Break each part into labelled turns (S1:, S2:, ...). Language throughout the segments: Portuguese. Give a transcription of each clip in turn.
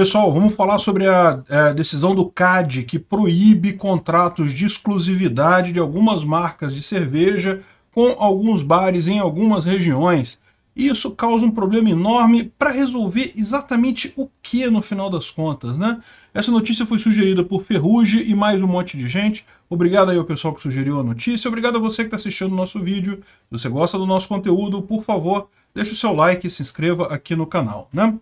S1: Pessoal, vamos falar sobre a, a, é, decisão do CAD que proíbe contratos de exclusividade de algumas marcas de cerveja com alguns bares em algumas regiões. isso causa um problema enorme para resolver exatamente o que no final das contas, né? Essa notícia foi sugerida por Ferruge e mais um monte de gente. Obrigado aí ao pessoal que sugeriu a notícia. Obrigado a você que está assistindo o nosso vídeo. Se você gosta do nosso conteúdo, por favor, deixe o seu like e se inscreva aqui no canal, né?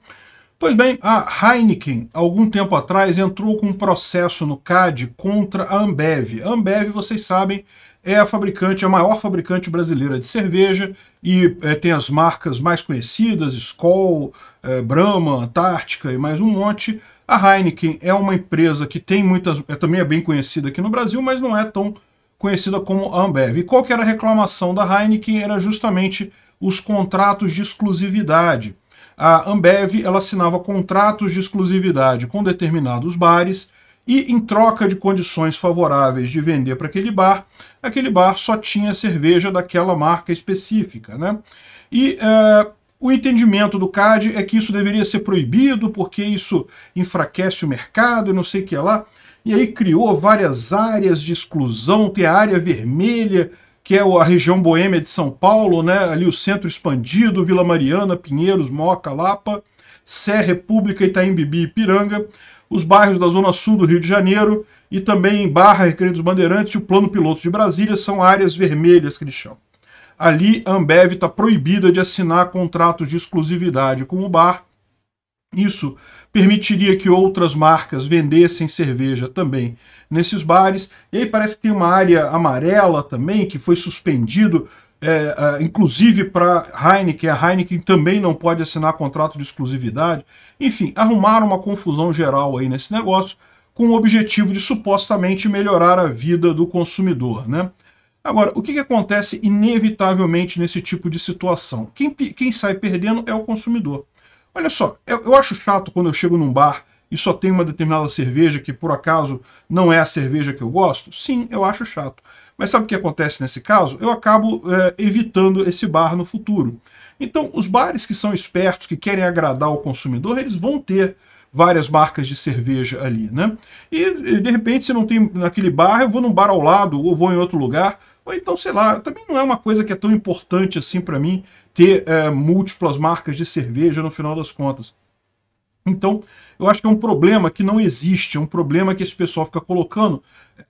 S1: Pois bem, a Heineken, algum tempo atrás, entrou com um processo no CAD contra a Ambev. A Ambev, vocês sabem, é a fabricante, a maior fabricante brasileira de cerveja e é, tem as marcas mais conhecidas, Skol, é, Brahma, Antártica e mais um monte. A Heineken é uma empresa que tem muitas, é, também é bem conhecida aqui no Brasil, mas não é tão conhecida como a Ambev. E qual que era a reclamação da Heineken? Era justamente os contratos de exclusividade a Ambev ela assinava contratos de exclusividade com determinados bares e, em troca de condições favoráveis de vender para aquele bar, aquele bar só tinha cerveja daquela marca específica. Né? E uh, o entendimento do CAD é que isso deveria ser proibido porque isso enfraquece o mercado e não sei o que lá. E aí criou várias áreas de exclusão, tem a área vermelha, que é a região boêmia de São Paulo, né? ali o centro expandido, Vila Mariana, Pinheiros, Moca, Lapa, Sé, República, Itaim Bibi e Ipiranga, os bairros da Zona Sul do Rio de Janeiro e também Barra, Recreio dos Bandeirantes e o Plano Piloto de Brasília são áreas vermelhas que eles chamam. Ali, a Ambev está proibida de assinar contratos de exclusividade com o bar, isso permitiria que outras marcas vendessem cerveja também nesses bares. E aí parece que tem uma área amarela também que foi suspendido, é, é inclusive para Heineken. A Heineken também não pode assinar contrato de exclusividade. Enfim, arrumaram uma confusão geral aí nesse negócio com o objetivo de supostamente melhorar a vida do consumidor, né? Agora, o que, que acontece inevitavelmente nesse tipo de situação? Quem, quem sai perdendo é o consumidor. Olha só, eu, eu acho chato quando eu chego num bar e só tem uma determinada cerveja que por acaso não é a cerveja que eu gosto? Sim, eu acho chato. Mas sabe o que acontece nesse caso? Eu acabo é, evitando esse bar no futuro. Então, os bares que são espertos, que querem agradar o consumidor, eles vão ter várias marcas de cerveja ali, né? E de repente, se não tem naquele bar, eu vou num bar ao lado ou vou em outro lugar. Ou então, sei lá, também não é uma coisa que é tão importante assim para mim ter é, múltiplas marcas de cerveja no final das contas. Então, eu acho que é um problema que não existe, é um problema que esse pessoal fica colocando,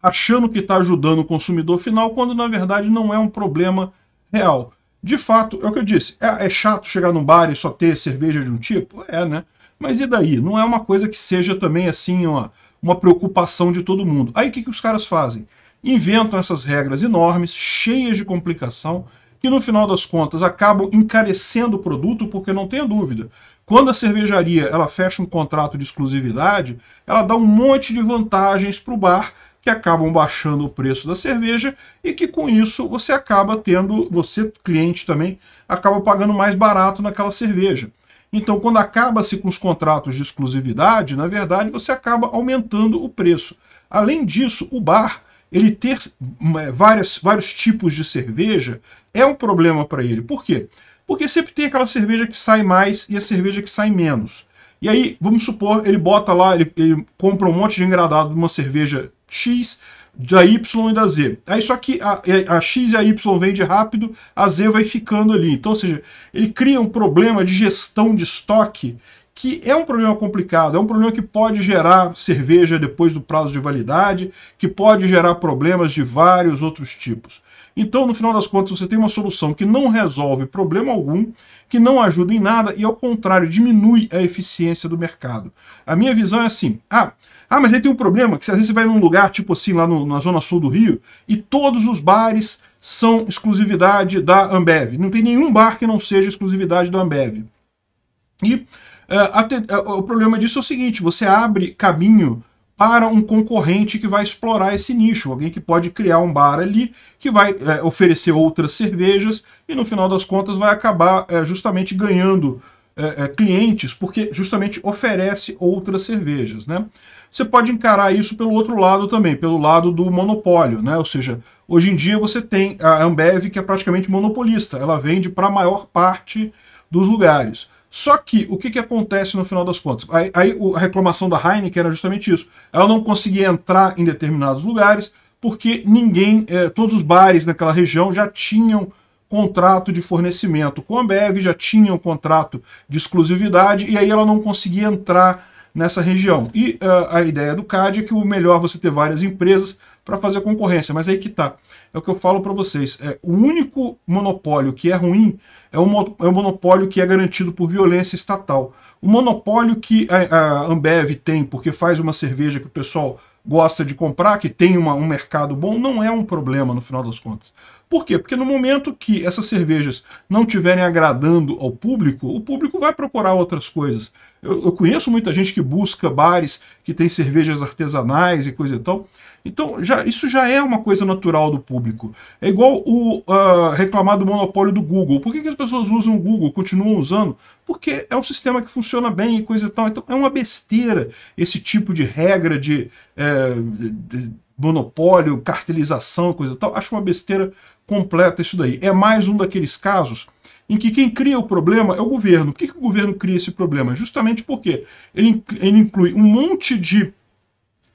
S1: achando que está ajudando o consumidor final, quando na verdade não é um problema real. De fato, é o que eu disse, é, é chato chegar num bar e só ter cerveja de um tipo? É, né? Mas e daí? Não é uma coisa que seja também assim uma, uma preocupação de todo mundo. Aí o que, que os caras fazem? Inventam essas regras enormes, cheias de complicação, que no final das contas acabam encarecendo o produto, porque não tenha dúvida, quando a cervejaria ela fecha um contrato de exclusividade, ela dá um monte de vantagens para o bar que acabam baixando o preço da cerveja e que com isso você acaba tendo, você cliente também, acaba pagando mais barato naquela cerveja. Então, quando acaba-se com os contratos de exclusividade, na verdade, você acaba aumentando o preço. Além disso, o bar ele ter hum, é, várias, vários tipos de cerveja é um problema para ele. Por quê? Porque sempre tem aquela cerveja que sai mais e a cerveja que sai menos. E aí, vamos supor, ele bota lá, ele, ele compra um monte de engradado de uma cerveja X, da Y e da Z. Aí só que a, é, a, X e a Y vende rápido, a Z vai ficando ali. Então, ou seja, ele cria um problema de gestão de estoque que é um problema complicado, é um problema que pode gerar cerveja depois do prazo de validade, que pode gerar problemas de vários outros tipos. Então, no final das contas, você tem uma solução que não resolve problema algum, que não ajuda em nada e, ao contrário, diminui a eficiência do mercado. A minha visão é assim: ah, ah mas aí tem um problema que às vezes você vai num lugar, tipo assim, lá no, na zona sul do Rio, e todos os bares são exclusividade da Ambev. Não tem nenhum bar que não seja exclusividade da Ambev. E uh, uh, o problema disso é o seguinte: você abre caminho para um concorrente que vai explorar esse nicho, alguém que pode criar um bar ali, que vai uh, oferecer outras cervejas e no final das contas vai acabar justamente ganhando clientes, porque justamente oferece outras cervejas. Né? Você pode encarar isso pelo outro lado também, pelo lado do monopólio, né? ou seja, hoje em dia você tem a Ambev que é praticamente monopolista, ela vende para a maior parte dos lugares. Só que o que, que acontece no final das contas? Aí, aí a reclamação da Heineken era justamente isso. Ela não conseguia entrar em determinados lugares porque ninguém, eh, todos os bares naquela região já tinham contrato de fornecimento com a Ambev, já tinham contrato de exclusividade e aí ela não conseguia entrar nessa região. E uh, a ideia do CAD é que o melhor é você ter várias empresas para fazer concorrência. Mas aí que tá. É o que eu falo para vocês. É, o único monopólio que é ruim é o, é o monopólio que é garantido por violência estatal. O monopólio que a, a Ambev tem porque faz uma cerveja que o pessoal gosta de comprar, que tem uma, um mercado bom, não é um problema no final das contas. Por quê? Porque no momento que essas cervejas não estiverem agradando ao público, o público vai procurar outras coisas. Eu, eu, conheço muita gente que busca bares que tem cervejas artesanais e coisa e tal. Então, já, isso já é uma coisa natural do público. É igual o uh, reclamar do monopólio do Google. Por que, que as pessoas usam o Google, continuam usando? Porque é um sistema que funciona bem e coisa e tal. Então, é uma besteira esse tipo de regra de, é, de monopólio, cartelização, coisa e tal. Acho uma besteira completa isso daí. É mais um daqueles casos em que quem cria o problema é o governo. Por que, que o governo cria esse problema? Justamente porque ele, ele inclui um monte de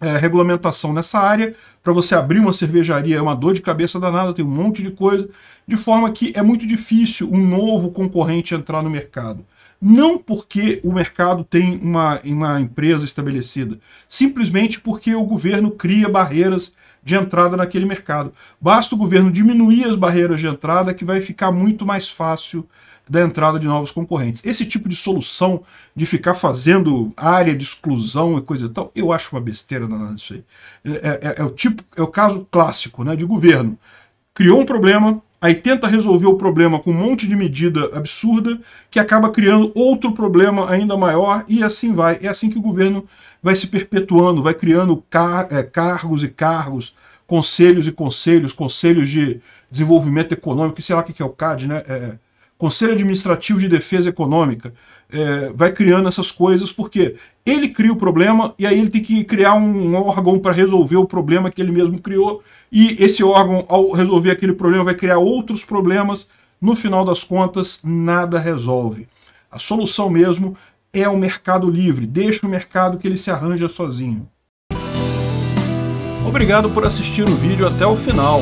S1: é, regulamentação nessa área. Para você abrir uma cervejaria é uma dor de cabeça danada, tem um monte de coisa, de forma que é muito difícil um novo concorrente entrar no mercado não porque o mercado tem uma, uma empresa estabelecida, simplesmente porque o governo cria barreiras de entrada naquele mercado. Basta o governo diminuir as barreiras de entrada que vai ficar muito mais fácil da entrada de novos concorrentes. Esse tipo de solução de ficar fazendo área de exclusão e coisa e tal, eu acho uma besteira danada isso aí. É, é, é, o tipo, é o caso clássico né, de governo. Criou um problema, Aí tenta resolver o problema com um monte de medida absurda que acaba criando outro problema ainda maior e assim vai. É assim que o governo vai se perpetuando, vai criando car é, cargos e cargos, conselhos e conselhos, conselhos de desenvolvimento econômico, sei lá o que é o CAD, né? É, Conselho Administrativo de Defesa Econômica, é, vai criando essas coisas, porque ele cria o problema e aí ele tem que criar um órgão para resolver o problema que ele mesmo criou, e esse órgão, ao resolver aquele problema, vai criar outros problemas. No final das contas, nada resolve. A solução mesmo é o mercado livre. Deixa o mercado que ele se arranja sozinho. Obrigado por assistir o vídeo até o final.